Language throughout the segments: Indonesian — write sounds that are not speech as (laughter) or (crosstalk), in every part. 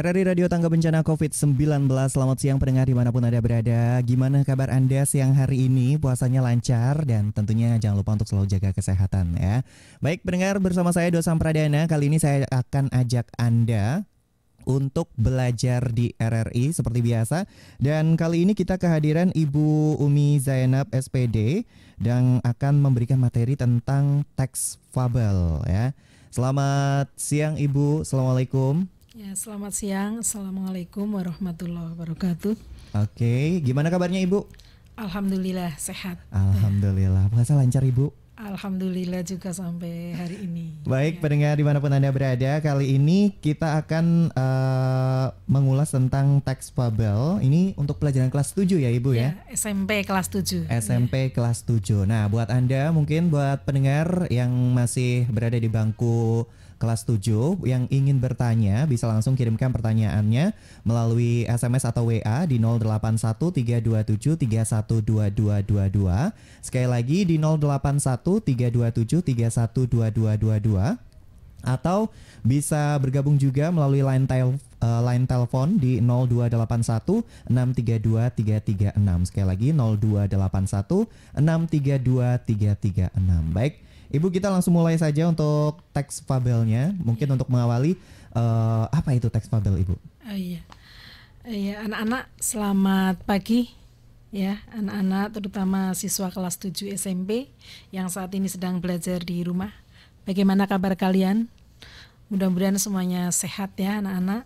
RRI Radio Tangga Bencana COVID-19, selamat siang pendengar dimanapun Anda berada. Gimana kabar Anda siang hari ini? Puasanya lancar dan tentunya jangan lupa untuk selalu jaga kesehatan ya. Baik pendengar bersama saya Dosam Pradana, kali ini saya akan ajak Anda untuk belajar di RRI seperti biasa. Dan kali ini kita kehadiran Ibu Umi Zainab SPD dan akan memberikan materi tentang teks fabel ya. Selamat siang Ibu, Assalamualaikum. Ya, selamat siang. Assalamualaikum warahmatullahi wabarakatuh. Oke, gimana kabarnya Ibu? Alhamdulillah sehat. Alhamdulillah. Puasa lancar Ibu? Alhamdulillah juga sampai hari ini. Baik, ya. pendengar dimanapun Anda berada, kali ini kita akan uh, mengulas tentang teks Fabel. Ini untuk pelajaran kelas 7 ya Ibu ya? ya? SMP kelas 7. SMP ya. kelas 7. Nah, buat Anda mungkin buat pendengar yang masih berada di bangku kelas 7 yang ingin bertanya bisa langsung kirimkan pertanyaannya melalui SMS atau WA di 081327312222. Sekali lagi di 081327312222 atau bisa bergabung juga melalui line tel uh, line telepon di 0281 632 336. Sekali lagi 0281 632 336. Baik, Ibu kita langsung mulai saja untuk teks fabelnya. Mungkin yeah. untuk mengawali uh, apa itu teks fabel, Ibu? Oh iya. Iya, anak-anak selamat pagi ya, anak-anak terutama siswa kelas 7 SMP yang saat ini sedang belajar di rumah. Bagaimana kabar kalian? Mudah-mudahan semuanya sehat ya anak-anak.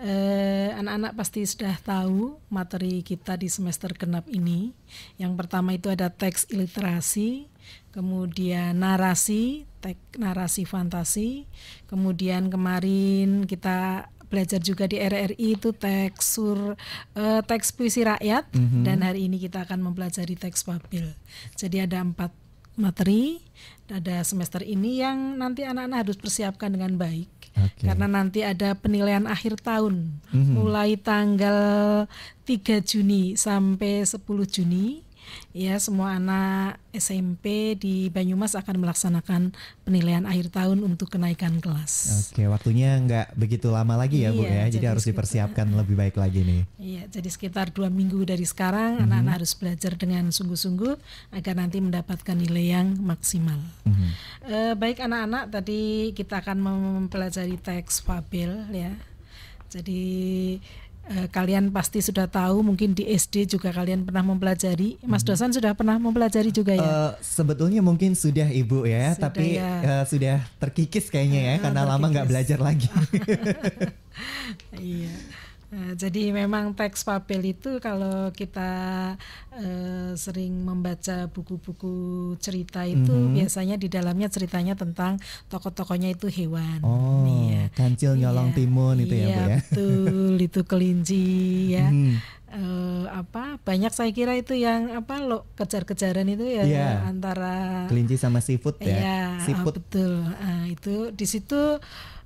Eh, anak-anak pasti sudah tahu materi kita di semester genap ini. Yang pertama itu ada teks iliterasi, kemudian narasi, tek, narasi fantasi, kemudian kemarin kita belajar juga di RRI itu tekstur uh, eh, teks puisi rakyat mm -hmm. dan hari ini kita akan mempelajari teks papil. Jadi ada empat materi ada semester ini yang nanti anak-anak harus persiapkan dengan baik okay. karena nanti ada penilaian akhir tahun mm -hmm. mulai tanggal 3 Juni sampai 10 Juni Ya, semua anak SMP di Banyumas akan melaksanakan penilaian akhir tahun untuk kenaikan kelas. Oke, waktunya nggak begitu lama lagi ya, iya, Bu ya. Jadi, jadi harus sekitar, dipersiapkan lebih baik lagi nih. Iya, jadi sekitar dua minggu dari sekarang mhm. anak-anak mm -hmm. harus belajar dengan sungguh-sungguh agar nanti mendapatkan nilai yang maksimal. Mm -hmm. e, baik anak-anak, tadi kita akan mempelajari teks Fabel ya. Jadi eh, kalian pasti sudah tahu mungkin di SD juga kalian pernah mempelajari Mas hmm. Dosan sudah pernah mempelajari juga ya uh, sebetulnya mungkin sudah Ibu ya sudah tapi ya. Uh, sudah terkikis kayaknya ya uh, karena terkikis. lama nggak belajar lagi (laughs) iya Eh, jadi memang teks Fabel itu kalau kita uh, sering membaca buku-buku cerita itu mm -hmm. biasanya di dalamnya ceritanya tentang tokoh-tokohnya itu hewan. Oh, ya. kancil iya. nyolong iya, timun itu iya, ya, Bu iya, ya. betul, itu kelinci ya. Mm. Uh, apa banyak saya kira itu yang apa lo kejar-kejaran itu ya yeah. antara kelinci sama seafood ya. Iya, seafood. Oh, betul. Uh, itu di situ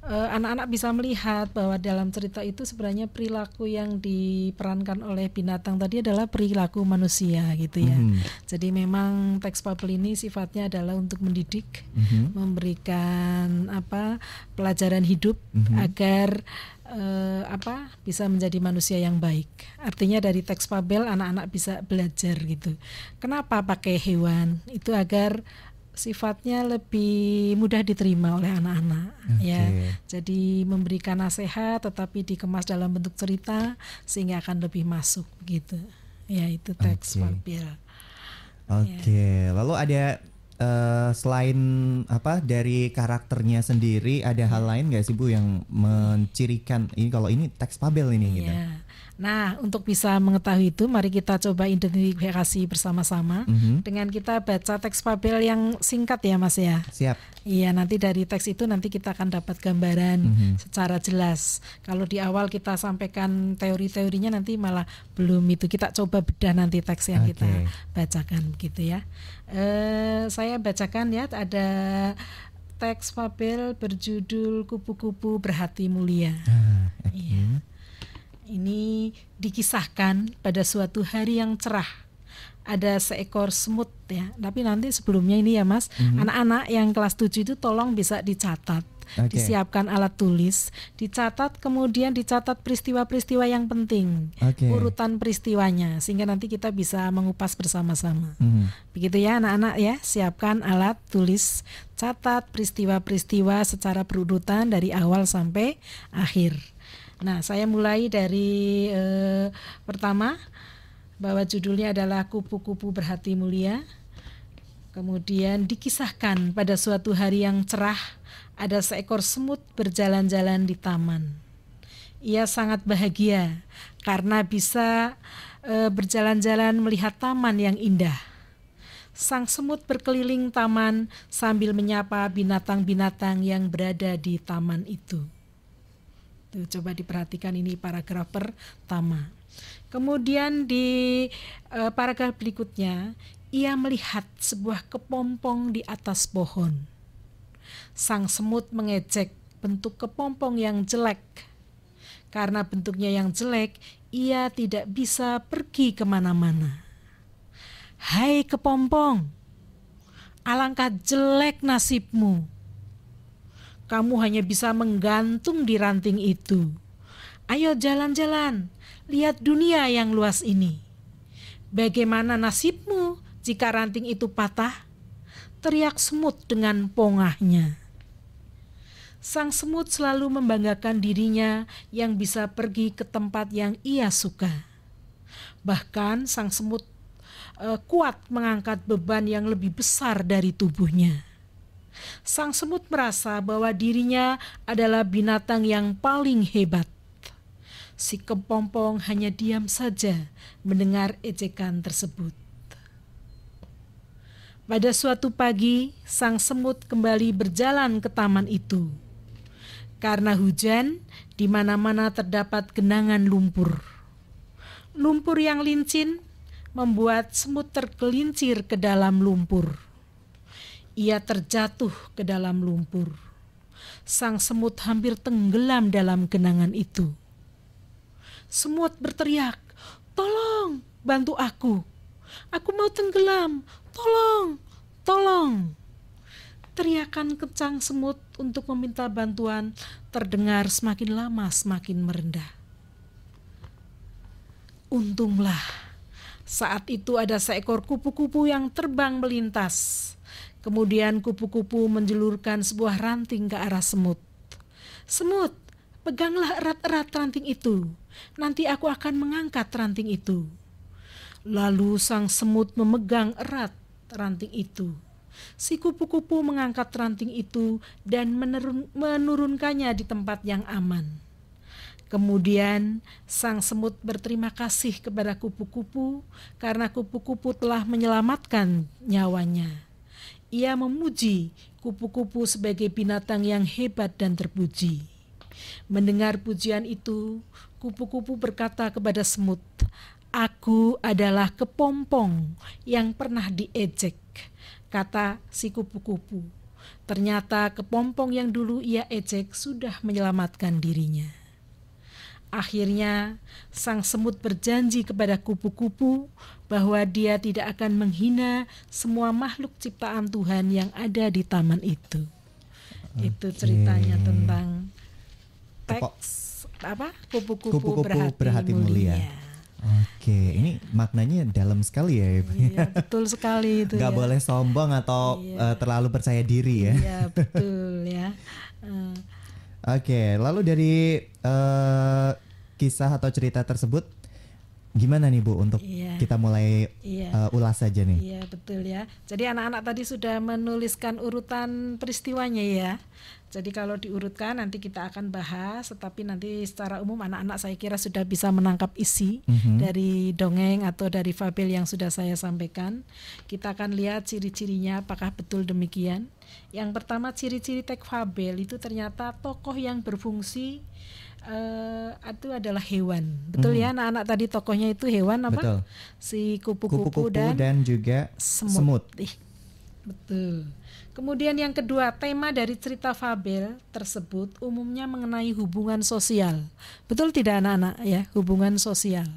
Eh, anak-anak uh, bisa melihat bahwa dalam cerita itu sebenarnya perilaku yang diperankan oleh binatang tadi adalah perilaku manusia gitu ya. Mm -hmm. Jadi memang teks fabel ini sifatnya adalah untuk mendidik, mm -hmm. memberikan apa pelajaran hidup mm -hmm. agar uh, apa bisa menjadi manusia yang baik. Artinya dari teks fabel anak-anak bisa belajar gitu. Kenapa pakai hewan? Itu agar sifatnya lebih mudah diterima oleh anak-anak okay. ya. Jadi memberikan nasihat tetapi dikemas dalam bentuk cerita sehingga akan lebih masuk gitu. Ya itu teks okay. vampir. Oke, okay. ya. lalu ada uh, selain apa dari karakternya sendiri ada hal ya. lain nggak sih Bu yang mencirikan ini kalau ini teks Pabel ini yeah. gitu. Ya. Nah, untuk bisa mengetahui itu, mari kita coba identifikasi bersama-sama mm-hmm. dengan kita baca teks Pabel yang singkat ya, Mas ya. Siap. Iya, nanti dari teks itu nanti kita akan dapat gambaran mm-hmm. secara jelas. Kalau di awal kita sampaikan teori-teorinya nanti malah belum itu. Kita coba bedah nanti teks yang okay. kita bacakan gitu ya. Eh, saya bacakan ya ada teks Fabel berjudul Kupu-kupu Berhati Mulia. Ah, iya ini dikisahkan pada suatu hari yang cerah ada seekor semut ya. Tapi nanti sebelumnya ini ya Mas, mhm. anak-anak mm -hmm. yang kelas 7 itu tolong bisa dicatat. Okay. Disiapkan alat tulis, dicatat kemudian dicatat peristiwa-peristiwa yang penting, okay. urutan peristiwanya sehingga nanti kita bisa mengupas bersama-sama. Mm. Begitu ya anak-anak ya, siapkan alat tulis, catat peristiwa-peristiwa secara berurutan dari awal sampai akhir. Nah, saya mulai dari eh, pertama bahwa judulnya adalah kupu-kupu berhati mulia. Kemudian dikisahkan pada suatu hari yang cerah ada seekor semut berjalan-jalan di taman. Ia sangat bahagia karena bisa e, berjalan-jalan melihat taman yang indah. Sang semut berkeliling taman sambil menyapa binatang-binatang yang berada di taman itu. Tuh, gitu. coba diperhatikan ini paragraf pertama. Kemudian di e, paragraf berikutnya, ia melihat sebuah kepompong di atas pohon. Sang semut mengecek bentuk kepompong yang jelek. Karena bentuknya yang jelek, ia tidak bisa pergi kemana-mana. Hai kepompong, alangkah jelek nasibmu kamu hanya bisa menggantung di ranting itu. Ayo jalan-jalan, lihat dunia yang luas ini. Bagaimana nasibmu jika ranting itu patah? Teriak semut dengan pongahnya. Sang semut selalu membanggakan dirinya yang bisa pergi ke tempat yang ia suka. Bahkan sang semut eh, kuat mengangkat beban yang lebih besar dari tubuhnya sang semut merasa bahwa dirinya adalah binatang yang paling hebat. Si kepompong hanya diam saja mendengar ejekan tersebut. Pada suatu pagi, sang semut kembali berjalan ke taman itu. Karena hujan, di mana-mana terdapat genangan lumpur. Lumpur yang lincin membuat semut tergelincir ke dalam lumpur. Ia terjatuh ke dalam lumpur. Sang semut hampir tenggelam dalam genangan itu. Semut berteriak, "Tolong, bantu aku! Aku mau tenggelam! Tolong, tolong!" Teriakan kencang semut untuk meminta bantuan terdengar semakin lama semakin merendah. Untunglah, saat itu ada seekor kupu-kupu yang terbang melintas. Kemudian kupu-kupu menjelurkan sebuah ranting ke arah semut. Semut, peganglah erat-erat ranting itu. Nanti aku akan mengangkat ranting itu. Lalu sang semut memegang erat ranting itu. Si kupu-kupu mengangkat ranting itu dan menerun, menurunkannya di tempat yang aman. Kemudian sang semut berterima kasih kepada kupu-kupu karena kupu-kupu telah menyelamatkan nyawanya. Ia memuji kupu-kupu sebagai binatang yang hebat dan terpuji. Mendengar pujian itu, kupu-kupu berkata kepada semut, Aku adalah kepompong yang pernah diejek, kata si kupu-kupu. Ternyata kepompong yang dulu ia ejek sudah menyelamatkan dirinya. Akhirnya, sang semut berjanji kepada kupu-kupu bahwa dia tidak akan menghina semua makhluk ciptaan Tuhan yang ada di taman itu. Okay. Itu ceritanya tentang teks apa? Kupu-kupu berhati, berhati mulia. mulia. Oke, okay. ini maknanya dalam sekali ya, Iya, betul sekali itu. Gak ya. boleh sombong atau iya. Eh, terlalu percaya diri ya. Iya, betul ya. Eh, Oke, lalu dari uh, kisah atau cerita tersebut gimana nih Bu untuk iya. kita mulai iya. uh, ulas saja nih. Iya, betul ya. Jadi anak-anak tadi sudah menuliskan urutan peristiwanya ya. Jadi kalau diurutkan nanti kita akan bahas, tetapi nanti secara umum anak-anak saya kira sudah bisa menangkap isi mm-hmm. dari dongeng atau dari fabel yang sudah saya sampaikan. Kita akan lihat ciri-cirinya apakah betul demikian. Yang pertama ciri-ciri teks fabel itu ternyata tokoh yang berfungsi uh, itu adalah hewan. Betul hmm. ya anak-anak tadi tokohnya itu hewan apa? Betul. Si kupu-kupu, dan, dan juga semut. semut. Ih, betul. Kemudian yang kedua, tema dari cerita fabel tersebut umumnya mengenai hubungan sosial. Betul tidak anak-anak ya, hubungan sosial.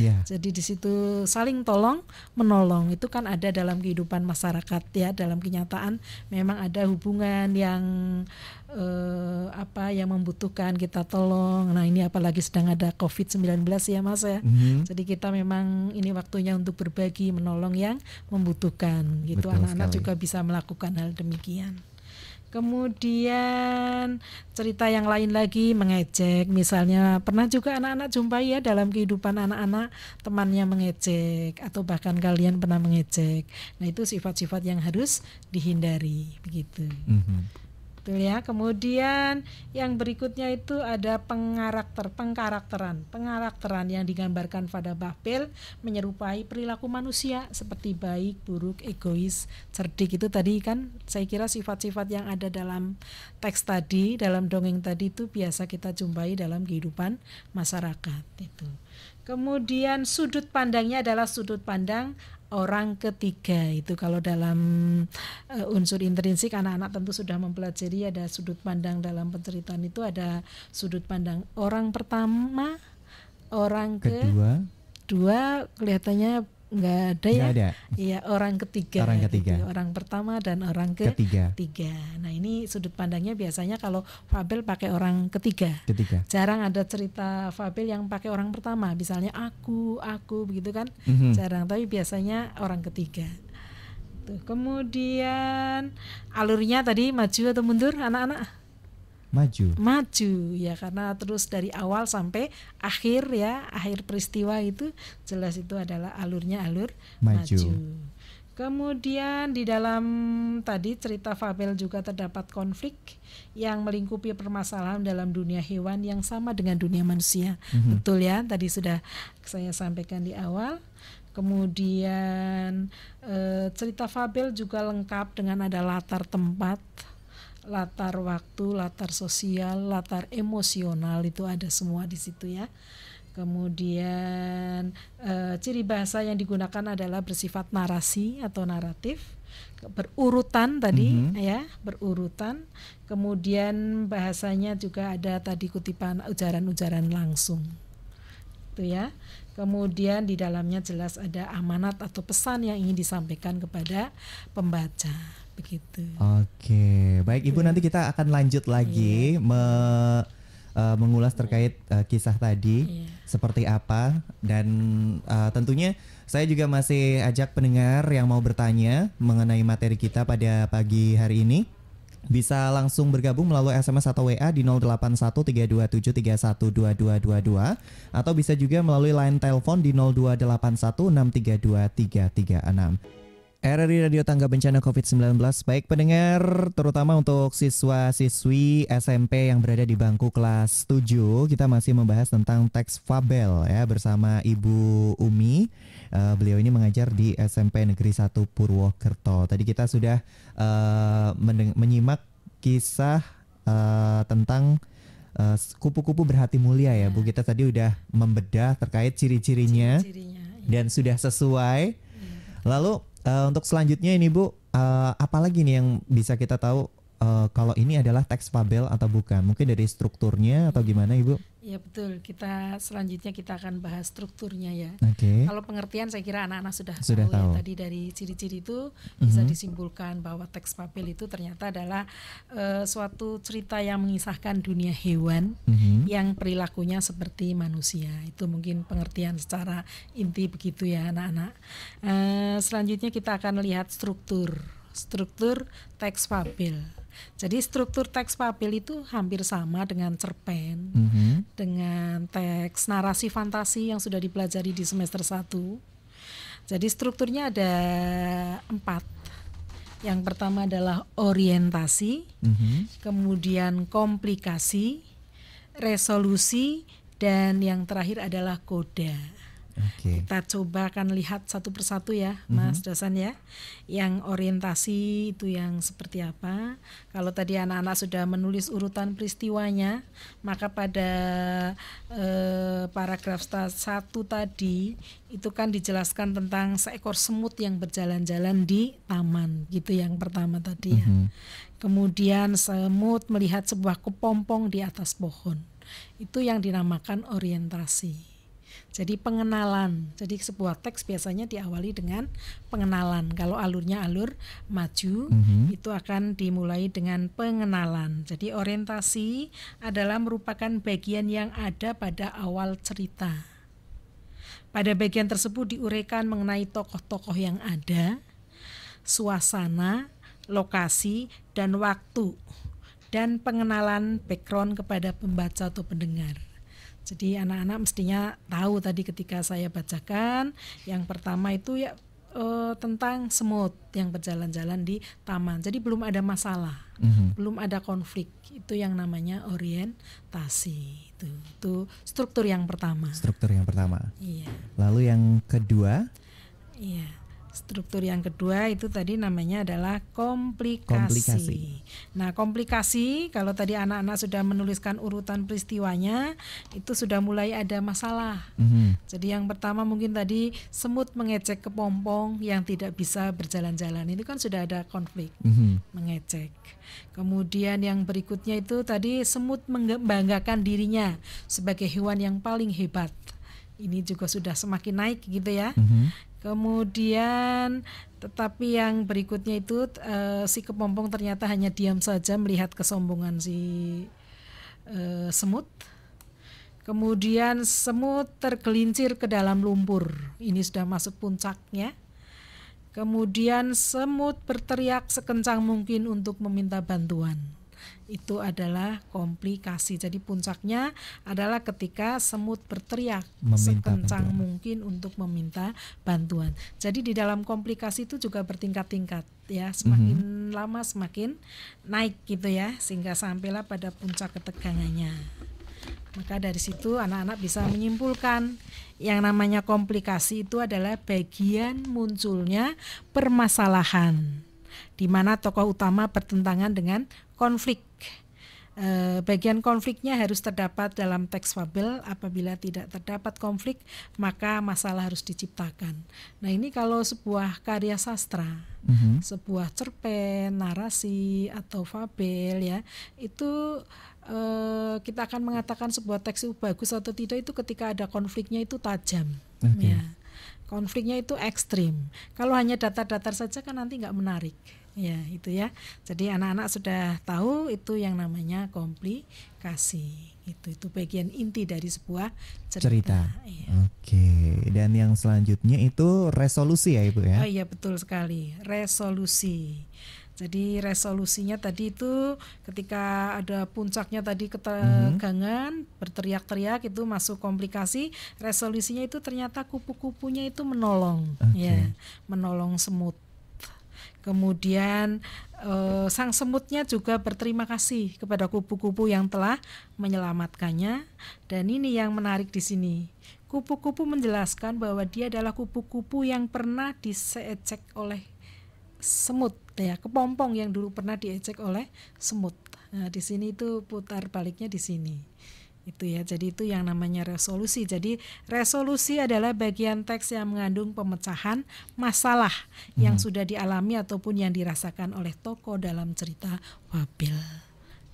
Yeah. Jadi di situ saling tolong menolong itu kan ada dalam kehidupan masyarakat ya dalam kenyataan memang ada hubungan yang eh, apa yang membutuhkan kita tolong. Nah, ini apalagi sedang ada Covid-19 ya Mas ya. Mm-hmm. Jadi kita memang ini waktunya untuk berbagi menolong yang membutuhkan gitu. Anak-anak juga bisa melakukan hal demikian. Kemudian cerita yang lain lagi mengejek, misalnya pernah juga anak-anak jumpai ya dalam kehidupan anak-anak temannya mengejek atau bahkan kalian pernah mengejek. Nah itu sifat-sifat yang harus dihindari begitu. Mm -hmm. Betul ya. Kemudian yang berikutnya itu ada pengarakter, pengkarakteran. pengarakteran yang digambarkan pada bahpel menyerupai perilaku manusia seperti baik, buruk, egois, cerdik itu tadi kan saya kira sifat-sifat yang ada dalam teks tadi, dalam dongeng tadi itu biasa kita jumpai dalam kehidupan masyarakat itu. Kemudian sudut pandangnya adalah sudut pandang orang ketiga itu kalau dalam uh, unsur intrinsik anak-anak tentu sudah mempelajari ada sudut pandang dalam penceritaan itu ada sudut pandang orang pertama orang kedua ke dua kelihatannya nggak ada ya. Ada. Iya, orang ketiga. Orang ketiga. Gitu. Orang pertama dan orang ke ketiga. ketiga. Nah, ini sudut pandangnya biasanya kalau Fabel pakai orang ketiga. Ketiga. Jarang ada cerita Fabel yang pakai orang pertama, misalnya aku, aku begitu kan. Mm -hmm. Jarang, tapi biasanya orang ketiga. Tuh, kemudian alurnya tadi maju atau mundur anak-anak? maju. Maju ya karena terus dari awal sampai akhir ya, akhir peristiwa itu jelas itu adalah alurnya alur maju. maju. Kemudian di dalam tadi cerita Fabel juga terdapat konflik yang melingkupi permasalahan dalam dunia hewan yang sama dengan dunia manusia. Mm-hmm. Betul ya, tadi sudah saya sampaikan di awal. Kemudian e, cerita Fabel juga lengkap dengan ada latar tempat, latar waktu, latar sosial, latar emosional itu ada semua di situ ya. Kemudian e, ciri bahasa yang digunakan adalah bersifat narasi atau naratif, berurutan tadi mm -hmm. ya, berurutan. Kemudian bahasanya juga ada tadi kutipan ujaran-ujaran langsung. Itu ya. Kemudian di dalamnya jelas ada amanat atau pesan yang ingin disampaikan kepada pembaca begitu. Oke, okay. baik Ibu nanti kita akan lanjut lagi yeah. me uh, mengulas terkait uh, kisah tadi yeah. seperti apa dan uh, tentunya saya juga masih ajak pendengar yang mau bertanya mengenai materi kita pada pagi hari ini bisa langsung bergabung melalui SMS atau WA di 081327312222 atau bisa juga melalui line telepon di 02816323336. RRI Radio Tangga Bencana COVID-19 Baik pendengar, terutama untuk siswa-siswi SMP yang berada di bangku kelas 7 Kita masih membahas tentang teks Fabel ya bersama Ibu Umi uh, Beliau ini mengajar di SMP Negeri 1 Purwokerto Tadi kita sudah uh, menyimak kisah uh, tentang kupu-kupu uh, berhati mulia ya, Bu hmm. kita tadi sudah membedah terkait ciri-cirinya, ciri ya. Iya. dan sudah sesuai. Iya. Lalu Uh, untuk selanjutnya ini Bu, uh, apa lagi nih yang bisa kita tahu uh, kalau ini adalah teks Fabel atau bukan. Mungkin dari strukturnya atau gimana Ibu? Iya betul. Kita selanjutnya kita akan bahas strukturnya ya. Oke. Okay. Kalau pengertian saya kira anak-anak sudah, sudah ya. tahu, tahu. Ya, tadi dari ciri-ciri itu mhm. bisa mm -hmm. disimpulkan bahwa teks Fabel itu ternyata adalah uh, suatu cerita yang mengisahkan dunia hewan mm -hmm. yang perilakunya seperti manusia. Itu mungkin pengertian secara inti begitu ya anak-anak. Uh, selanjutnya kita akan lihat struktur struktur teks fabel. Jadi struktur teks Fabel itu hampir sama dengan cerpen, mm -hmm. dengan teks narasi fantasi yang sudah dipelajari di semester 1. Jadi strukturnya ada empat. Yang pertama adalah orientasi, mm -hmm. kemudian komplikasi, resolusi, dan yang terakhir adalah koda. Okay. Kita coba akan lihat satu persatu ya, mhm. Mas mm -hmm. Dasan ya. Yang orientasi itu yang seperti apa? Kalau tadi anak-anak sudah menulis urutan peristiwanya, maka pada eh, paragraf satu tadi itu kan dijelaskan tentang seekor semut yang berjalan-jalan di taman, gitu yang pertama tadi ya. Mm -hmm. Kemudian semut melihat sebuah kepompong di atas pohon. Itu yang dinamakan orientasi. Jadi pengenalan. Jadi sebuah teks biasanya diawali dengan pengenalan. Kalau alurnya alur maju, mm-hmm. itu akan dimulai dengan pengenalan. Jadi orientasi adalah merupakan bagian yang ada pada awal cerita. Pada bagian tersebut diuraikan mengenai tokoh-tokoh yang ada, suasana, lokasi, dan waktu, dan pengenalan background kepada pembaca atau pendengar. Jadi anak-anak mestinya tahu tadi ketika saya bacakan yang pertama itu ya uh, tentang semut yang berjalan-jalan di taman. Jadi belum ada masalah, mm-hmm. belum ada konflik. Itu yang namanya orientasi. Itu, itu struktur yang pertama. Struktur yang pertama. Iya. Lalu yang kedua. Iya. Struktur yang kedua itu tadi namanya adalah komplikasi. komplikasi. Nah, komplikasi kalau tadi anak-anak sudah menuliskan urutan peristiwanya, itu sudah mulai ada masalah. Mm-hmm. Jadi yang pertama mungkin tadi semut mengecek kepompong yang tidak bisa berjalan-jalan. Itu kan sudah ada konflik mm-hmm. mengecek. Kemudian yang berikutnya itu tadi semut membanggakan dirinya sebagai hewan yang paling hebat ini juga sudah semakin naik gitu ya. Mm -hmm. Kemudian tetapi yang berikutnya itu uh, si kepompong ternyata hanya diam saja melihat kesombongan si uh, semut. Kemudian semut tergelincir ke dalam lumpur. Ini sudah masuk puncaknya. Kemudian semut berteriak sekencang mungkin untuk meminta bantuan itu adalah komplikasi. Jadi puncaknya adalah ketika semut berteriak meminta sekencang bantuan. mungkin untuk meminta bantuan. Jadi di dalam komplikasi itu juga bertingkat-tingkat ya, semakin mm -hmm. lama semakin naik gitu ya sehingga sampailah pada puncak ketegangannya. Maka dari situ anak-anak bisa menyimpulkan yang namanya komplikasi itu adalah bagian munculnya permasalahan di mana tokoh utama bertentangan dengan konflik Eh, bagian konfliknya harus terdapat dalam teks fabel. Apabila tidak terdapat konflik, maka masalah harus diciptakan. Nah, ini kalau sebuah karya sastra, mm-hmm. sebuah cerpen, narasi atau fabel ya, itu e, kita akan mengatakan sebuah teks itu bagus atau tidak itu ketika ada konfliknya itu tajam. Okay. Ya. Konfliknya itu ekstrim. Kalau hanya datar-datar saja kan nanti nggak menarik. Ya, itu ya. Jadi anak-anak sudah tahu itu yang namanya komplikasi. Itu itu bagian inti dari sebuah cerita. cerita. Ya. Oke. Dan yang selanjutnya itu resolusi ya, Ibu ya. Oh iya, betul sekali. Resolusi. Jadi resolusinya tadi itu ketika ada puncaknya tadi ketegangan, mm-hmm. berteriak-teriak itu masuk komplikasi, resolusinya itu ternyata kupu-kupunya itu menolong, okay. ya, menolong semut Kemudian eh, sang semutnya juga berterima kasih kepada kupu-kupu yang telah menyelamatkannya. Dan ini yang menarik di sini. Kupu-kupu menjelaskan bahwa dia adalah kupu-kupu yang pernah diecek oleh semut ya, kepompong yang dulu pernah diecek oleh semut. Nah, di sini itu putar baliknya di sini itu ya. Jadi itu yang namanya resolusi. Jadi resolusi adalah bagian teks yang mengandung pemecahan masalah hmm. yang mhm. sudah dialami ataupun yang dirasakan oleh tokoh dalam cerita Wabil.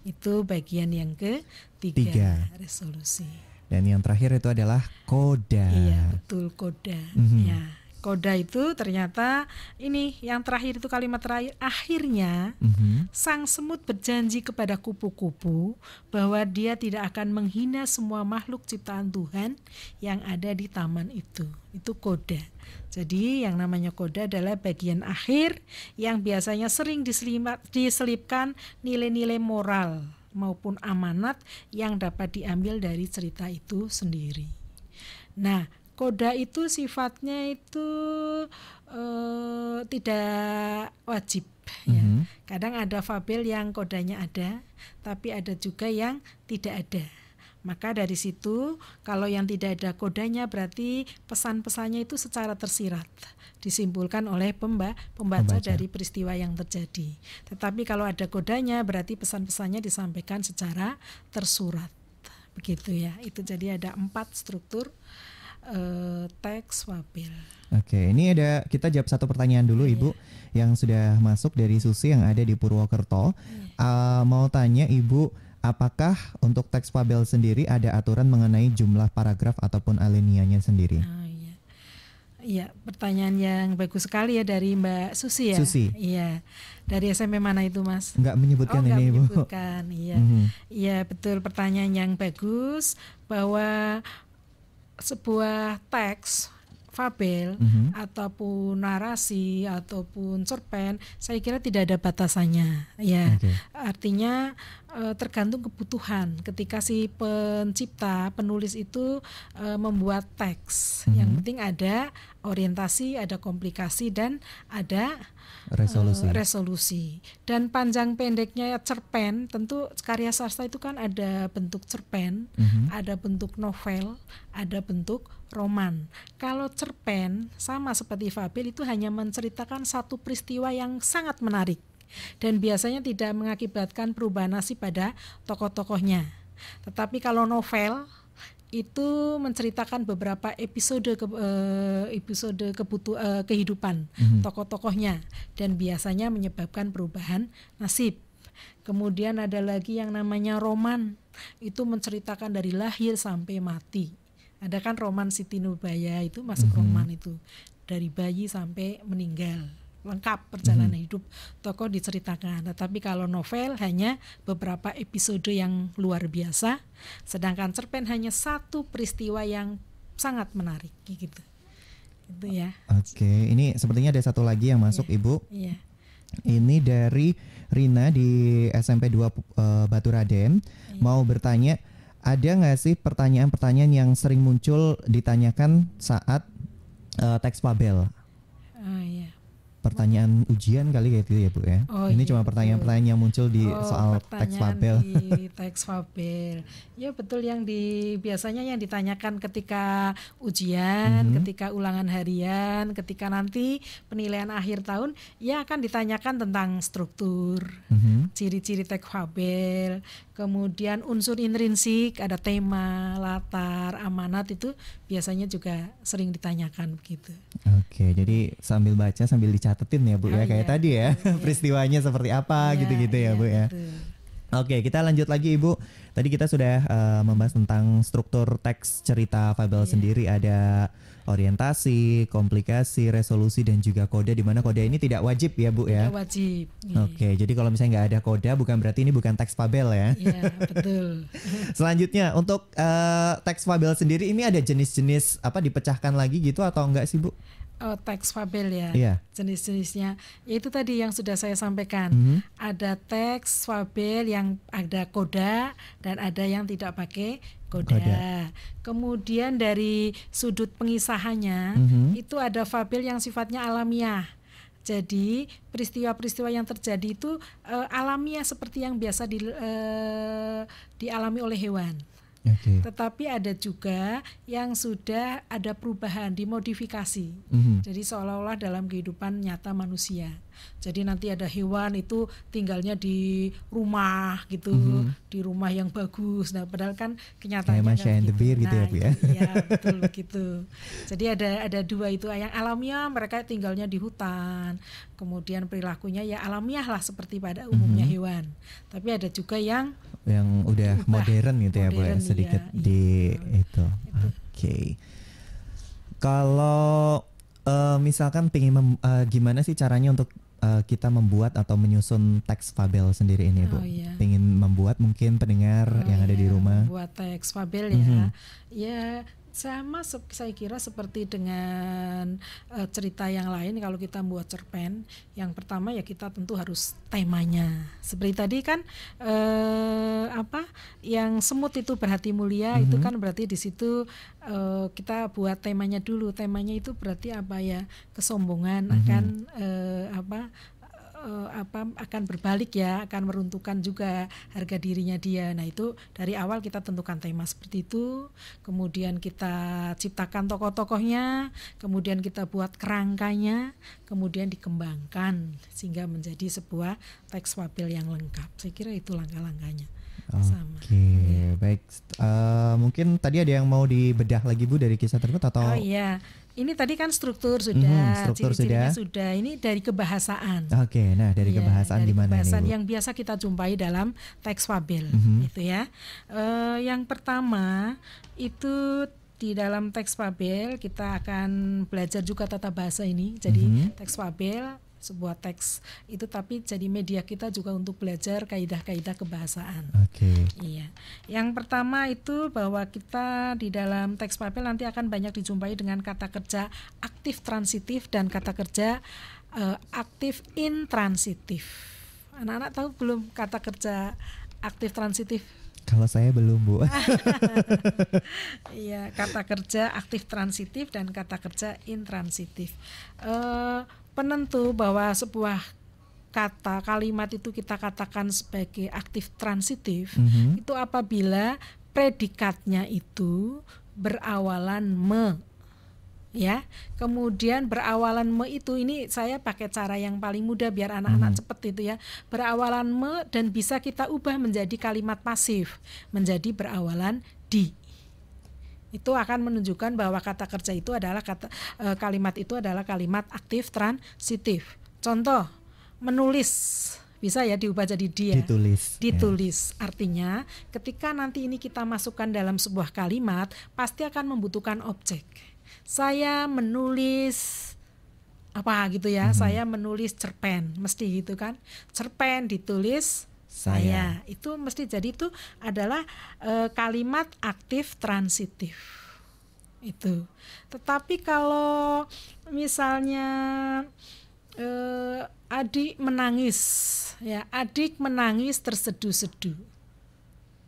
Itu bagian yang ketiga Tiga. resolusi. Dan yang terakhir itu adalah koda. Iya, betul koda. -hmm. Ya koda itu ternyata ini yang terakhir itu kalimat terakhir akhirnya mm-hmm. sang semut berjanji kepada kupu-kupu bahwa dia tidak akan menghina semua makhluk ciptaan Tuhan yang ada di taman itu itu koda jadi yang namanya koda adalah bagian akhir yang biasanya sering diselimat diselipkan nilai-nilai moral maupun amanat yang dapat diambil dari cerita itu sendiri. Nah, koda itu sifatnya itu uh, tidak wajib mm-hmm. ya. Mhm. Kadang ada fabel yang kodanya ada, tapi ada juga yang tidak ada. Maka dari situ kalau yang tidak ada kodanya berarti pesan-pesannya itu secara tersirat disimpulkan oleh pemba, pembaca, pembaca dari peristiwa yang terjadi. Tetapi kalau ada kodanya berarti pesan-pesannya disampaikan secara tersurat. Begitu ya. Itu jadi ada empat struktur Eh, teks Wabil. Oke, ini ada kita jawab satu pertanyaan dulu, iya. Ibu, yang sudah masuk dari Susi yang ada di Purwokerto. Yeah. Iya. Uh, mau tanya, Ibu, apakah untuk teks Wabil sendiri ada aturan mengenai jumlah paragraf ataupun alinianya sendiri? Oh, iya. Iya, pertanyaan yang bagus sekali ya dari Mbak Susi ya. Susi. Iya. Dari SMP mana itu, Mas? Enggak menyebutkan oh, ini, menyebutkan. Ibu. Iya. Mm -hmm. Iya, betul pertanyaan yang bagus bahwa sebuah teks fabel mm-hmm. ataupun narasi ataupun cerpen saya kira tidak ada batasannya ya okay. artinya Eh, tergantung kebutuhan ketika si pencipta penulis itu e, membuat teks mm-hmm. yang mhm. penting ada orientasi ada komplikasi dan ada eh, resolusi e, resolusi dan panjang pendeknya ya, cerpen tentu karya sastra itu kan ada bentuk cerpen mm-hmm. ada bentuk novel ada bentuk roman kalau cerpen sama seperti fabel itu hanya menceritakan satu peristiwa yang sangat menarik dan biasanya tidak mengakibatkan perubahan nasib pada tokoh-tokohnya. Tetapi kalau novel itu menceritakan beberapa episode ke, eh, episode kebutu, eh, kehidupan mm-hmm. tokoh-tokohnya dan biasanya menyebabkan perubahan nasib. Kemudian ada lagi yang namanya roman. Itu menceritakan dari lahir sampai mati. Ada kan roman Siti Nurbaya itu masuk mm-hmm. roman itu dari bayi sampai meninggal lengkap perjalanan hmm. hidup tokoh diceritakan. Tetapi kalau novel hanya beberapa episode yang luar biasa, sedangkan cerpen hanya satu peristiwa yang sangat menarik gitu. Itu ya. Oke, okay. ini sepertinya ada satu lagi yang masuk yeah. Ibu. Iya. Yeah. Ini dari Rina di SMP 2 eh, Batu Raden yeah. mau bertanya ada nggak sih pertanyaan-pertanyaan yang sering muncul ditanyakan saat uh, teks Pabel? Oh, ah, iya pertanyaan ujian kali kayak gitu ya Bu ya. Oh, Ini iya, cuma pertanyaan-pertanyaan yang muncul di oh, soal teks Fabel. Di teks Fabel. ya betul yang di biasanya yang ditanyakan ketika ujian, mm -hmm. ketika ulangan harian, ketika nanti penilaian akhir tahun ya akan ditanyakan tentang struktur, mm -hmm. ciri-ciri teks Fabel, kemudian unsur intrinsik, ada tema, latar, amanat itu biasanya juga sering ditanyakan begitu. Oke, jadi sambil baca sambil dicatat dicatetin ya Bu ya. oh, iya. ya iya. kayak tadi ya peristiwanya seperti apa iya, gitu-gitu ya, iya, ya Bu ya. Betul. Oke, kita lanjut lagi Ibu. Tadi kita sudah uh, membahas tentang struktur teks cerita fabel iya. sendiri ada orientasi, komplikasi, resolusi dan juga kode di mana kode ini tidak wajib ya, Bu ya. Tidak wajib. Oke, jadi kalau misalnya nggak ada kode bukan berarti ini bukan teks fabel ya. Iya, betul. (laughs) Selanjutnya untuk uh, teks fabel sendiri ini ada jenis-jenis apa dipecahkan lagi gitu atau enggak sih, Bu? oh, teks fabel ya yeah. jenis-jenisnya itu tadi yang sudah saya sampaikan mm -hmm. ada teks fabel yang ada koda dan ada yang tidak pakai koda, koda. kemudian dari sudut pengisahannya mm -hmm. itu ada fabel yang sifatnya alamiah jadi peristiwa-peristiwa yang terjadi itu uh, alamiah seperti yang biasa di, uh, dialami oleh hewan Okay. Tetapi ada juga yang sudah ada perubahan, dimodifikasi. Mm -hmm. Jadi seolah-olah dalam kehidupan nyata manusia. Jadi nanti ada hewan itu tinggalnya di rumah gitu, mm-hmm. di rumah yang bagus. Nah, padahal kan kenyataannya Kayak kan gitu. Beer gitu ya, nah, ya, Bu ya. Iya, iya, betul begitu. Jadi ada ada dua itu yang alamiah mereka tinggalnya di hutan. Kemudian perilakunya ya alamiah lah seperti pada umumnya mm-hmm. hewan. Tapi ada juga yang yang udah utah. modern gitu modern, ya, Bu ya, sedikit iya, di iya. itu. Gitu. Oke. Okay. Kalau uh, misalkan pengen uh, gimana sih caranya untuk uh, kita membuat atau menyusun teks fabel sendiri ini, Bu? Oh, iya. Ingin membuat mungkin pendengar oh, yang iya. ada di iya. rumah. Buat teks fabel mm -hmm. ya. Mhm. Ya sama saya kira seperti dengan uh, cerita yang lain kalau kita buat cerpen yang pertama ya kita tentu harus temanya seperti tadi kan uh, apa yang semut itu berhati mulia mm -hmm. itu kan berarti di situ uh, kita buat temanya dulu temanya itu berarti apa ya kesombongan mm -hmm. akan uh, apa uh, apa akan berbalik ya, akan meruntuhkan juga harga dirinya dia. Nah, itu dari awal kita tentukan tema seperti itu, kemudian kita ciptakan tokoh-tokohnya, kemudian kita buat kerangkanya, kemudian dikembangkan sehingga menjadi sebuah teks wabil yang lengkap. Saya kira itu langkah-langkahnya. Oh, oke, okay. baik. Uh, mungkin tadi ada yang mau dibedah lagi Bu dari kisah tersebut atau? Oh iya, ini tadi kan struktur sudah, mm-hmm, struktur sudah, sudah. Ini dari kebahasaan. Oke, okay, nah dari ya, kebahasaan dari gimana kebahasaan nih, Bu? yang biasa kita jumpai dalam teks fabel, mm-hmm. gitu ya. Uh, yang pertama itu di dalam teks fabel kita akan belajar juga tata bahasa ini. Jadi mm-hmm. teks fabel sebuah teks itu tapi jadi media kita juga untuk belajar kaidah-kaidah kebahasaan. Oke. Okay. Iya. Yang pertama itu bahwa kita di dalam teks papel nanti akan banyak dijumpai dengan kata kerja aktif transitif dan kata kerja uh, aktif intransitif. Anak-anak tahu belum kata kerja aktif transitif? Kalau saya belum, Bu. (laughs) Iya, kata kerja aktif transitif dan kata kerja intransitif. Uh, penentu bahwa sebuah kata kalimat itu kita katakan sebagai aktif transitif mm -hmm. itu apabila predikatnya itu berawalan me ya kemudian berawalan me itu ini saya pakai cara yang paling mudah biar anak-anak hmm. cepet itu ya berawalan me dan bisa kita ubah menjadi kalimat pasif menjadi berawalan di itu akan menunjukkan bahwa kata kerja itu adalah kata e, kalimat itu adalah kalimat aktif transitif. Contoh menulis bisa ya diubah jadi dia ditulis ya. ditulis ya. artinya ketika nanti ini kita masukkan dalam sebuah kalimat pasti akan membutuhkan objek saya menulis apa gitu ya mm -hmm. saya menulis cerpen mesti gitu kan cerpen ditulis saya. saya. Itu mesti jadi itu adalah e, kalimat aktif transitif. Itu. Tetapi kalau misalnya e, adik menangis, ya, adik menangis terseduh-seduh.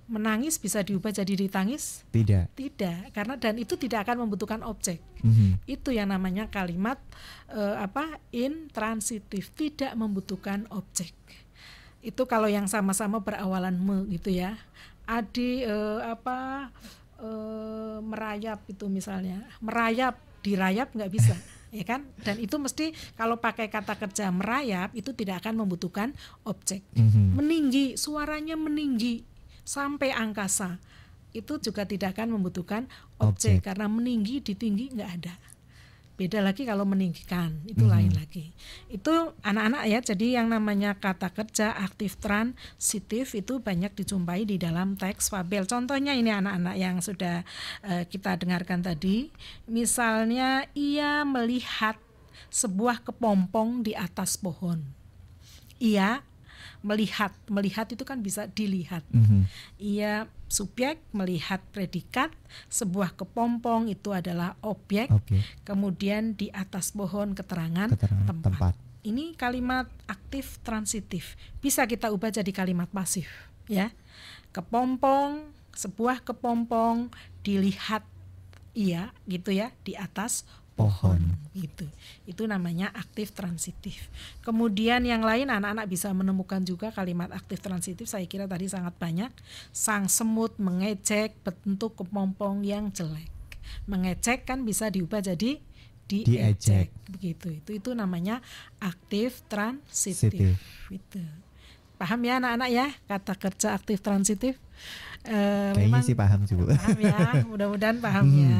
Menangis bisa diubah jadi ditangis? Tidak. Tidak, karena dan itu tidak akan membutuhkan objek. Mm -hmm. Itu yang namanya kalimat e, apa? intransitif, tidak membutuhkan objek itu kalau yang sama-sama berawalan me gitu ya adi eh, apa eh, merayap itu misalnya merayap dirayap nggak bisa (laughs) ya kan dan itu mesti kalau pakai kata kerja merayap itu tidak akan membutuhkan objek mm-hmm. meninggi suaranya meninggi sampai angkasa itu juga tidak akan membutuhkan objek, objek. karena meninggi di tinggi nggak ada Beda lagi kalau meninggikan, itu hmm. lain lagi. Itu anak-anak ya, jadi yang namanya kata kerja aktif transitif itu banyak dijumpai di dalam teks fabel. Contohnya ini anak-anak yang sudah uh, kita dengarkan tadi. Misalnya ia melihat sebuah kepompong di atas pohon. Ia melihat, melihat itu kan bisa dilihat. Mm -hmm. Ia subjek, melihat predikat, sebuah kepompong itu adalah objek, okay. kemudian di atas pohon keterangan, keterangan tempat. tempat. Ini kalimat aktif transitif. Bisa kita ubah jadi kalimat pasif, ya. Kepompong, sebuah kepompong dilihat iya gitu ya di atas pohon. Itu, itu namanya aktif transitif. Kemudian yang lain anak-anak bisa menemukan juga kalimat aktif transitif. Saya kira tadi sangat banyak. Sang semut mengecek bentuk kepompong yang jelek. Mengecek kan bisa diubah jadi diejek, diecek. begitu. Itu itu namanya aktif transitif. Itu. Paham ya anak-anak ya kata kerja aktif transitif? Uh, Kayaknya sih paham juga bu. (laughs) Paham ya, mudah-mudahan paham hmm. ya.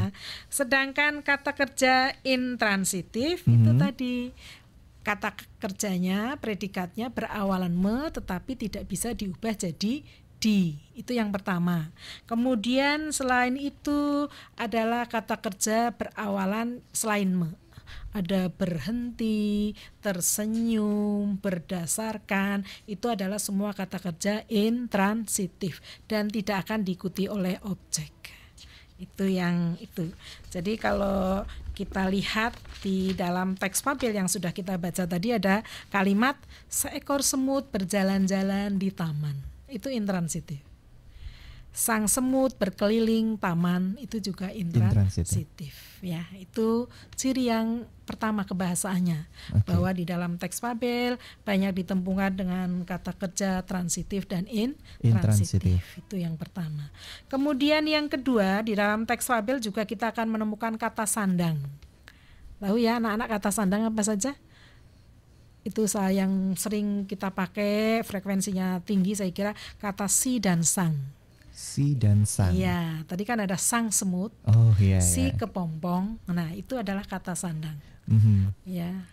Sedangkan kata kerja intransitif hmm. itu tadi kata kerjanya predikatnya berawalan me tetapi tidak bisa diubah jadi di. Itu yang pertama. Kemudian selain itu adalah kata kerja berawalan selain me ada berhenti, tersenyum, berdasarkan, itu adalah semua kata kerja intransitif dan tidak akan diikuti oleh objek. Itu yang itu. Jadi kalau kita lihat di dalam teks papil yang sudah kita baca tadi ada kalimat seekor semut berjalan-jalan di taman. Itu intransitif sang semut berkeliling taman itu juga intransitif ya itu ciri yang pertama kebahasaannya okay. bahwa di dalam teks fabel banyak ditempungkan dengan kata kerja transitif dan intransitif in itu yang pertama kemudian yang kedua di dalam teks fabel juga kita akan menemukan kata sandang tahu ya anak-anak kata sandang apa saja itu yang sering kita pakai frekuensinya tinggi saya kira kata si dan sang si dan sang. Iya, tadi kan ada sang semut, oh, iya, si iya. kepompong. Nah, itu adalah kata sandang. Mm -hmm. Ya,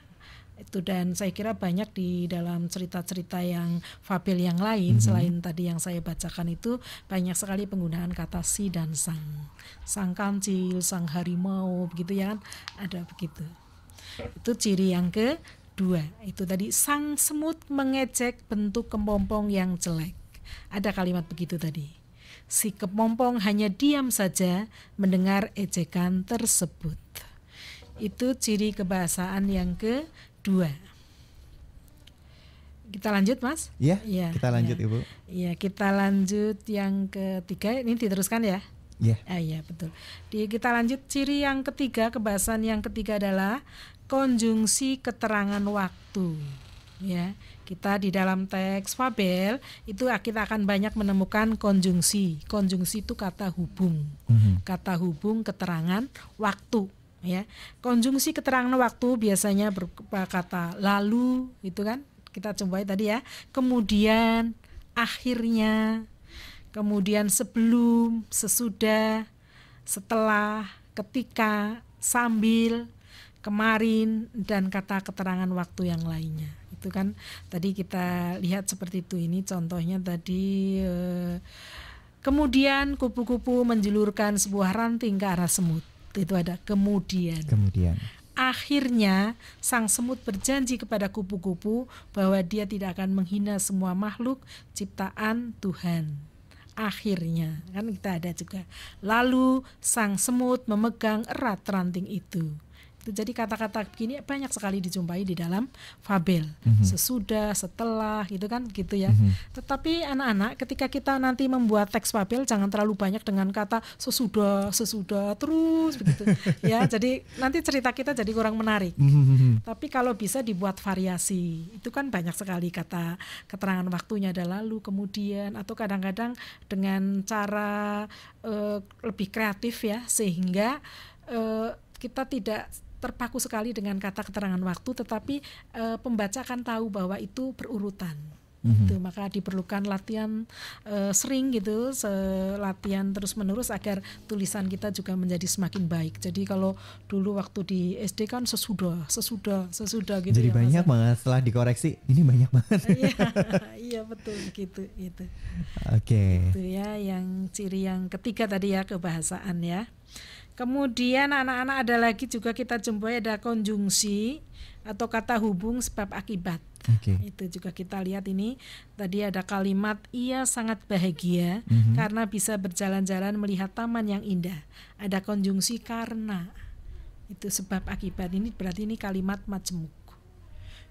itu dan saya kira banyak di dalam cerita-cerita yang Fabel yang lain mm -hmm. selain tadi yang saya bacakan itu banyak sekali penggunaan kata si dan sang sang kancil sang harimau begitu ya kan ada begitu itu ciri yang kedua itu tadi sang semut mengecek bentuk kepompong yang jelek ada kalimat begitu tadi si kepompong hanya diam saja mendengar ejekan tersebut. Itu ciri kebahasaan yang kedua. Kita lanjut, Mas? Iya. Ya, kita lanjut, ya. Ibu. Iya, kita lanjut yang ketiga. Ini diteruskan ya? Iya. Ah, iya, betul. Di, kita lanjut ciri yang ketiga, kebahasan yang ketiga adalah konjungsi keterangan waktu. Ya. Kita di dalam teks Fabel itu kita akan banyak menemukan konjungsi. Konjungsi itu kata hubung. Mm-hmm. Kata hubung keterangan waktu ya. Konjungsi keterangan waktu biasanya berupa kata lalu itu kan kita coba tadi ya. Kemudian akhirnya kemudian sebelum, sesudah, setelah, ketika, sambil, kemarin dan kata keterangan waktu yang lainnya itu kan tadi kita lihat seperti itu ini contohnya tadi eh, kemudian kupu-kupu menjulurkan sebuah ranting ke arah semut itu ada kemudian kemudian Akhirnya, sang semut berjanji kepada kupu-kupu bahwa dia tidak akan menghina semua makhluk ciptaan Tuhan. Akhirnya, kan kita ada juga. Lalu, sang semut memegang erat ranting itu. Gitu. Jadi kata-kata begini banyak sekali dijumpai di dalam fabel. Mm -hmm. Sesudah, setelah gitu kan gitu ya. Mm -hmm. Tetapi anak-anak ketika kita nanti membuat teks fabel jangan terlalu banyak dengan kata sesudah, sesudah terus begitu. (laughs) ya, jadi nanti cerita kita jadi kurang menarik. Mm -hmm. Tapi kalau bisa dibuat variasi. Itu kan banyak sekali kata keterangan waktunya ada lalu kemudian atau kadang-kadang dengan cara uh, lebih kreatif ya sehingga uh, kita tidak terpaku sekali dengan kata keterangan waktu, tetapi e, pembaca akan tahu bahwa itu berurutan. Mm-hmm. Itu, Maka diperlukan latihan e, sering gitu, latihan terus menerus agar tulisan kita juga menjadi semakin baik. Jadi kalau dulu waktu di SD kan sesudah, sesudah, sesudah gitu. Jadi ya, banyak masa. Ya. banget setelah dikoreksi, ini banyak banget. (laughs) Iya, iya, betul gitu, itu. Oke. Okay. Itu ya yang ciri yang ketiga tadi ya kebahasaan ya. Kemudian anak-anak ada lagi juga kita jumpai ada konjungsi atau kata hubung sebab akibat. Okay. Itu juga kita lihat ini tadi ada kalimat ia sangat bahagia mm-hmm. karena bisa berjalan-jalan melihat taman yang indah. Ada konjungsi karena itu sebab akibat ini berarti ini kalimat majemuk.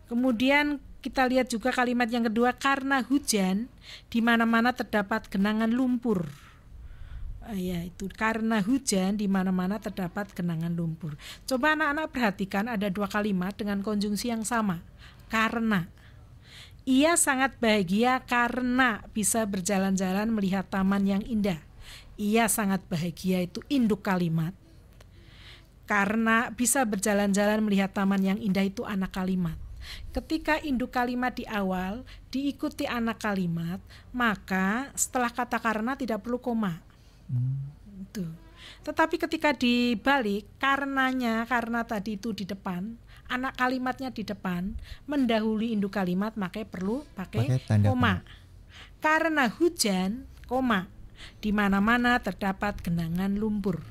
Kemudian kita lihat juga kalimat yang kedua karena hujan di mana-mana terdapat genangan lumpur Eh, ya itu karena hujan di mana-mana terdapat genangan lumpur. Coba anak-anak perhatikan ada dua kalimat dengan konjungsi yang sama. Karena ia sangat bahagia karena bisa berjalan-jalan melihat taman yang indah. Ia sangat bahagia itu induk kalimat. Karena bisa berjalan-jalan melihat taman yang indah itu anak kalimat. Ketika induk kalimat di awal diikuti anak kalimat, maka setelah kata karena tidak perlu koma. Hmm. Itu. Tetapi ketika dibalik karenanya karena tadi itu di depan anak kalimatnya di depan mendahului induk kalimat makanya perlu pakai, pakai koma. Tanda. Karena hujan koma di mana-mana terdapat genangan lumpur.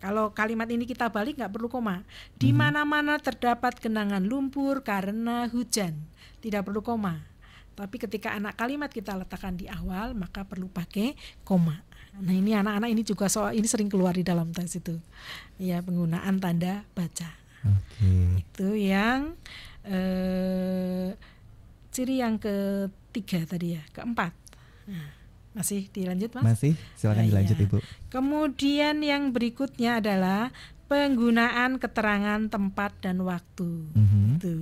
Kalau kalimat ini kita balik nggak perlu koma. Di mhm. mana-mana terdapat genangan lumpur karena hujan. Tidak perlu koma. Tapi ketika anak kalimat kita letakkan di awal maka perlu pakai koma. Nah ini anak-anak ini juga soal ini sering keluar di dalam tes itu. Ya penggunaan tanda baca. Okay. Itu yang eh, ciri yang ketiga tadi ya keempat. Nah, masih dilanjut mas? Masih, silakan nah, dilanjut iya. ibu. Kemudian yang berikutnya adalah penggunaan keterangan tempat dan waktu mm-hmm. itu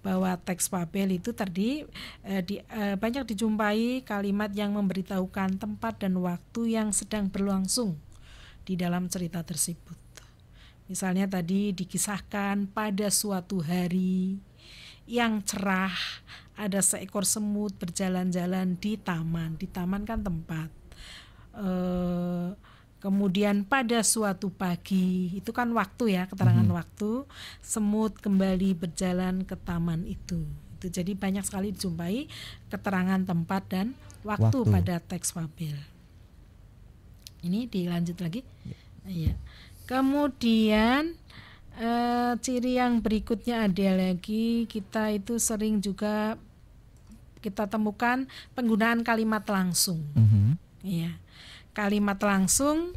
bahwa teks papel itu tadi eh, di, eh, banyak dijumpai kalimat yang memberitahukan tempat dan waktu yang sedang berlangsung di dalam cerita tersebut. Misalnya tadi dikisahkan pada suatu hari yang cerah ada seekor semut berjalan-jalan di taman. Di taman kan tempat. Eh, Kemudian pada suatu pagi, itu kan waktu ya, keterangan hmm. waktu, semut kembali berjalan ke taman itu. Itu jadi banyak sekali dijumpai keterangan tempat dan waktu, waktu. pada teks Fabel. Ini dilanjut lagi. Ya. Iya. Ya. Kemudian e, ciri yang berikutnya ada lagi kita itu sering juga kita temukan penggunaan kalimat langsung. Mm -hmm. Iya kalimat langsung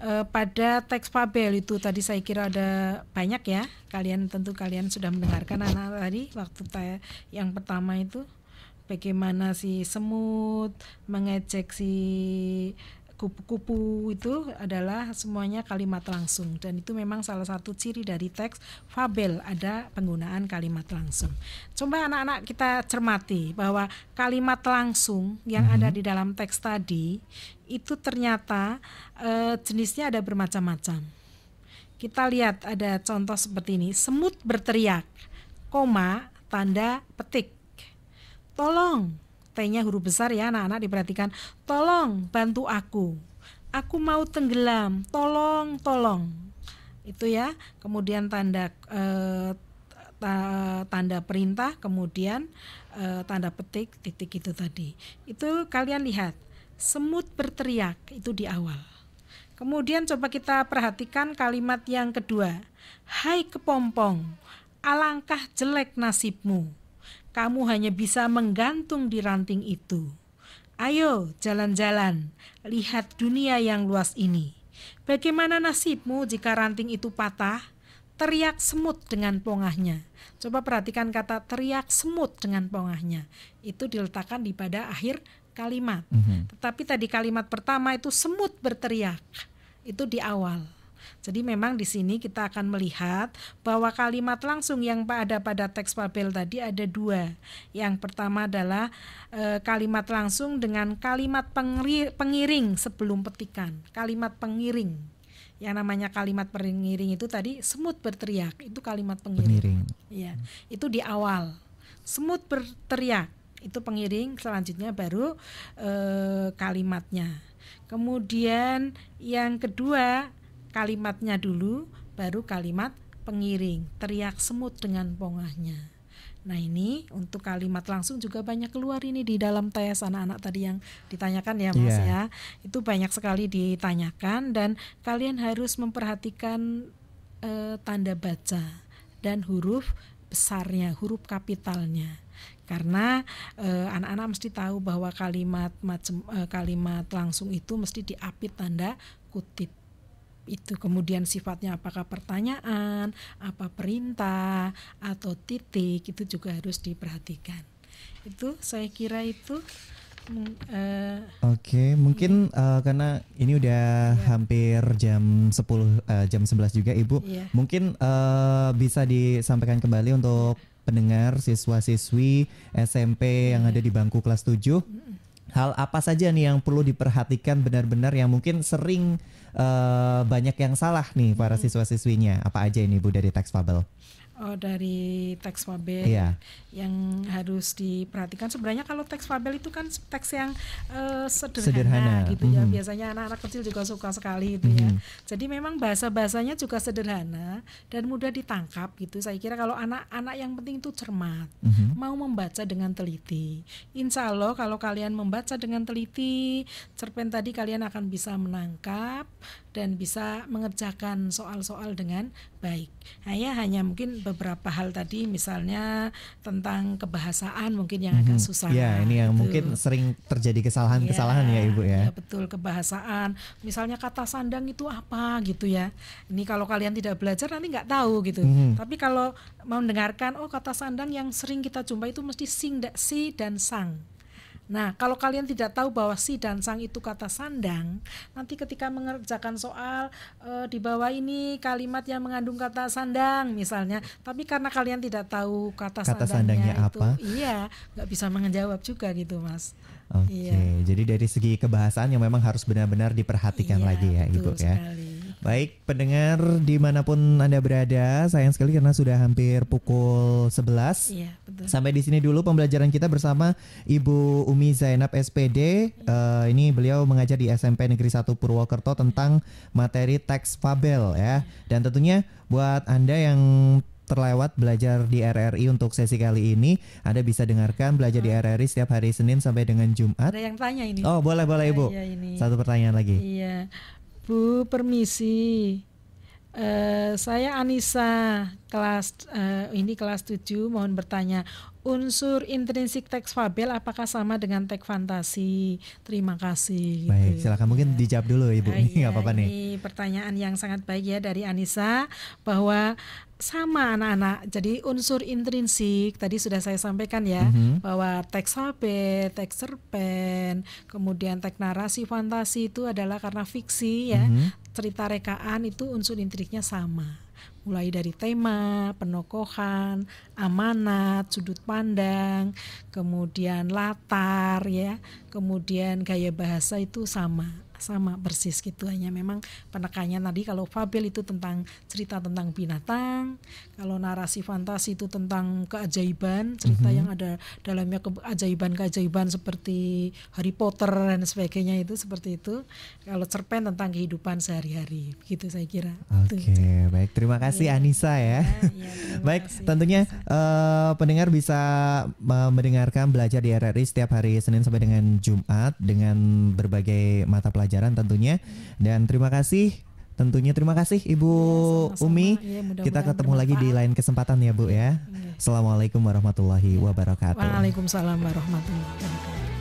eh, pada teks Fabel itu tadi saya kira ada banyak ya. Kalian tentu kalian sudah mendengarkan anak tadi waktu yang pertama itu bagaimana si semut mengecek si kupu-kupu itu adalah semuanya kalimat langsung dan itu memang salah satu ciri dari teks fabel ada penggunaan kalimat langsung. Coba anak-anak kita cermati bahwa kalimat langsung yang mm-hmm. ada mhm. di dalam teks tadi itu ternyata e, jenisnya ada bermacam-macam. Kita lihat ada contoh seperti ini, semut berteriak, koma tanda petik. Tolong T-nya huruf besar ya anak-anak diperhatikan. Tolong bantu aku. Aku mau tenggelam. Tolong, tolong. Itu ya. Kemudian tanda eh, tanda perintah, kemudian eh, tanda petik titik itu tadi. Itu kalian lihat. Semut berteriak itu di awal. Kemudian coba kita perhatikan kalimat yang kedua. Hai kepompong, alangkah jelek nasibmu kamu hanya bisa menggantung di ranting itu. Ayo jalan-jalan, lihat dunia yang luas ini. Bagaimana nasibmu jika ranting itu patah? Teriak semut dengan pongahnya. Coba perhatikan kata teriak semut dengan pongahnya. Itu diletakkan di pada akhir kalimat. Mm -hmm. Tetapi tadi kalimat pertama itu semut berteriak. Itu di awal. Jadi memang di sini kita akan melihat bahwa kalimat langsung yang ada pada teks Babel tadi ada dua. Yang pertama adalah e, kalimat langsung dengan kalimat pengiring sebelum petikan. Kalimat pengiring. Yang namanya kalimat pengiring itu tadi semut berteriak. Itu kalimat pengiring. pengiring. Ya, itu di awal. Semut berteriak itu pengiring selanjutnya baru e, kalimatnya kemudian yang kedua kalimatnya dulu, baru kalimat pengiring, teriak semut dengan pongahnya. Nah ini untuk kalimat langsung juga banyak keluar ini di dalam tes anak-anak tadi yang ditanyakan ya mas yeah. ya itu banyak sekali ditanyakan dan kalian harus memperhatikan e, tanda baca dan huruf besarnya huruf kapitalnya karena eh, anak-anak e, mesti tahu bahwa kalimat macem, e, kalimat langsung itu mesti diapit tanda kutip itu kemudian sifatnya apakah pertanyaan, apa perintah atau titik itu juga harus diperhatikan. Itu saya kira itu Uh, Oke, okay, mungkin uh, karena ini udah yeah. hampir jam 10 uh, eh, jam 11 juga Ibu. Yeah. Mungkin uh, bisa disampaikan kembali untuk iya. pendengar siswa-siswi SMP yang iya. ada di bangku kelas 7. Mm -hmm hal apa saja nih yang perlu diperhatikan benar-benar yang mungkin sering uh, banyak yang salah nih para hmm. siswa-siswinya apa aja ini Bu dari Tax Fabel? oh, dari teks Fabel iya. yang harus diperhatikan. Sebenarnya kalau teks Fabel itu kan teks yang uh, sederhana, sederhana gitu mm -hmm. ya. Mm-hmm. Biasanya anak-anak kecil juga suka sekali itu mm -hmm. ya. Mm-hmm. Jadi memang bahasa-bahasanya juga sederhana dan mudah ditangkap gitu. Saya kira kalau anak-anak yang penting itu cermat, mm -hmm. mau membaca dengan teliti. Insya Allah kalau kalian membaca dengan teliti, cerpen tadi kalian akan bisa menangkap dan bisa mengerjakan soal-soal dengan baik. hanya hanya mungkin beberapa hal tadi misalnya tentang kebahasaan mungkin yang mhm. agak susah. Ya, ini yang gitu. mungkin sering terjadi kesalahan-kesalahan ya, ya Ibu ya. ya. betul kebahasaan. Misalnya kata sandang itu apa gitu ya. Ini kalau kalian tidak belajar nanti nggak tahu gitu. Hmm. Tapi kalau mau mendengarkan oh kata sandang yang sering kita jumpai itu mesti sing, si dan sang Nah, kalau kalian tidak tahu bahwa si dan sang itu kata sandang, nanti ketika mengerjakan soal e, di bawah ini kalimat yang mengandung kata sandang misalnya, tapi karena kalian tidak tahu kata, kata sandangnya, sandangnya itu, apa, iya, nggak bisa menjawab juga gitu, Mas. Oke, okay. iya. jadi dari segi kebahasaan yang memang harus benar-benar diperhatikan iya, lagi ya, Ibu ya. Sekali. Baik, pendengar dimanapun Anda berada, sayang sekali karena sudah hampir pukul 11. Iya, betul. Sampai di sini dulu pembelajaran kita bersama Ibu Umi Zainab SPD. Uh, iya. eh, ini beliau mengajar di SMP Negeri 1 Purwokerto tentang materi teks fabel ya. Iya. Dan tentunya buat Anda yang terlewat belajar di RRI untuk sesi kali ini. Anda bisa dengarkan belajar di ah. RRI setiap hari Senin sampai dengan Jumat. Ada yang tanya ini. Oh, boleh boleh iya, Ibu. Iya, ini. Satu pertanyaan lagi. Iya. Bu, permisi. Uh, saya Anissa, kelas uh, ini kelas 7, mohon bertanya, unsur intrinsik teks fabel apakah sama dengan teks fantasi? Terima kasih. Gitu baik, ya. silakan mungkin dijawab dulu Ibu. Uh, (laughs) ini iya, apa-apa nih. Ini pertanyaan yang sangat baik ya dari Anissa bahwa sama anak-anak. Jadi unsur intrinsik tadi sudah saya sampaikan ya mm-hmm. bahwa teks fabel, teks cerpen, kemudian teks narasi fantasi itu adalah karena fiksi ya. Mm-hmm cerita rekaan itu unsur intriknya sama mulai dari tema, penokohan, amanat, sudut pandang, kemudian latar ya, kemudian gaya bahasa itu sama sama persis gitu hanya memang penekannya tadi kalau fabel itu tentang cerita tentang binatang kalau narasi fantasi itu tentang keajaiban cerita mm -hmm. yang ada dalamnya keajaiban-keajaiban seperti Harry Potter dan sebagainya itu seperti itu kalau cerpen tentang kehidupan sehari-hari gitu saya kira oke okay, baik terima kasih ya. Anissa ya, ya, ya (laughs) baik kasih, tentunya uh, pendengar bisa mendengarkan belajar di RRI setiap hari Senin sampai dengan Jumat dengan berbagai mata pelajaran pembelajaran tentunya. Dan terima kasih tentunya terima kasih Ibu ya, sama -sama. Umi. Ya, mudah Kita ketemu bermanfaat. lagi di lain kesempatan ya Bu ya. ya. Assalamualaikum warahmatullahi iya. wabarakatuh. Waalaikumsalam warahmatullahi wabarakatuh.